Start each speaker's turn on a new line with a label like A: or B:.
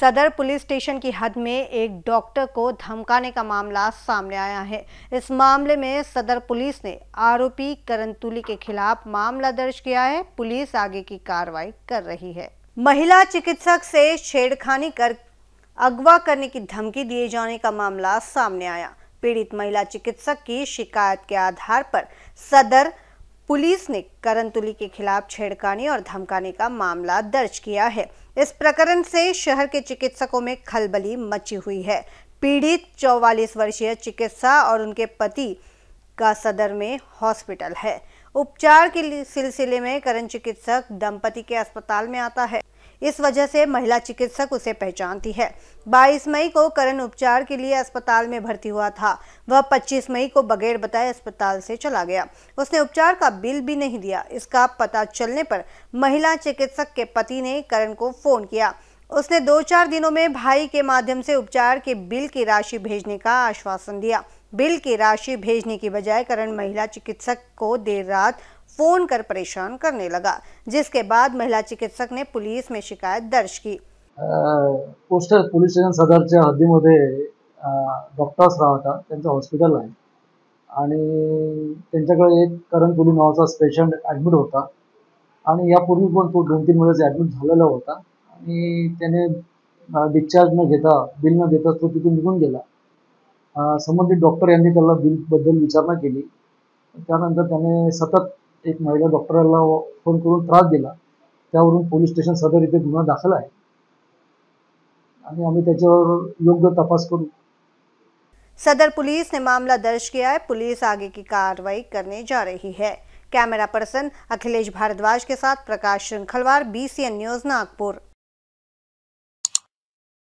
A: सदर police station की हद में एक डॉक्टर को धमकाने का मामला सामने आया है इस मामले में सदर पुलिस ने आरोपी करंतुली के खिलाफ मामला दर्ज किया है पुलिस आगे की कार्रवाई कर रही है महिला चिकित्सक से छेड़खानी कर अगवा करने की धमकी दिए जाने का मामला सामने आया पीड़ित महिला चिकित्सक की शिकायत के आधार पर सदर पुलिस ने करंतुली के खिलाफ छेड़खानी और धमकाने का मामला दर्ज किया है इस प्रकरण से शहर के चिकित्सकों में खलबली मची हुई है पीड़ित 44 वर्षीय चिकित्सा और उनके पति का सदर में हॉस्पिटल है उपचार के सिलसिले में करण चिकित्सक दंपति के अस्पताल में आता है इस वजह से महिला चिकित्सक उसे पहचानती है 22 मई को करण उपचार के लिए अस्पताल में भर्ती हुआ था वह 25 मई को बगैर बताए अस्पताल से चला गया उसने उपचार का बिल भी नहीं दिया इसका पता चलने पर महिला चिकित्सक के पति ने करण को फोन किया उसने दो चार दिनों में भाई के माध्यम से उपचार के बिल की राशि भेजने का आश्वासन दिया बिल की राशि भेजने की बजाय करण महिला चिकित्सक को देर रात फोन कर परेशान करने लगा जिसके बाद महिला चिकित्सक ने पुलिस में शिकायत दर्ज की
B: पोस्टर पुलिस स्टेशन सदर हद्दी हद्दीमध्ये डॉक्टर्स रहा त्यांचं हॉस्पिटल है एक करण पुली नाव पेशंट ॲडमिट होता आपूर्वी यापूर्वी तो दोन तीन वेळेस ॲडमिट होता डिस्चार्ज न घेता बिल न देता तो तिथून निगुन गेला संबंधित डॉक्टर यांनी त्याला बिलबद्दल विचारणा केली त्यानंतर त्याने सतत एक महिला डॉक्टरला फोन करून त्रास दिला त्यावरून पोलीस स्टेशन सदर इथे गुन्हा दाखल आहे आणि आम्ही त्याच्यावर योग्य तपास करू
A: सदर पुलिस ने मामला दर्ज किया है पुलिस आगे की कार्रवाई करने जा रही है कैमरा पर्सन अखिलेश भारद्वाज के साथ प्रकाश श्रृंखलवार बीसीएन न्यूज नागपुर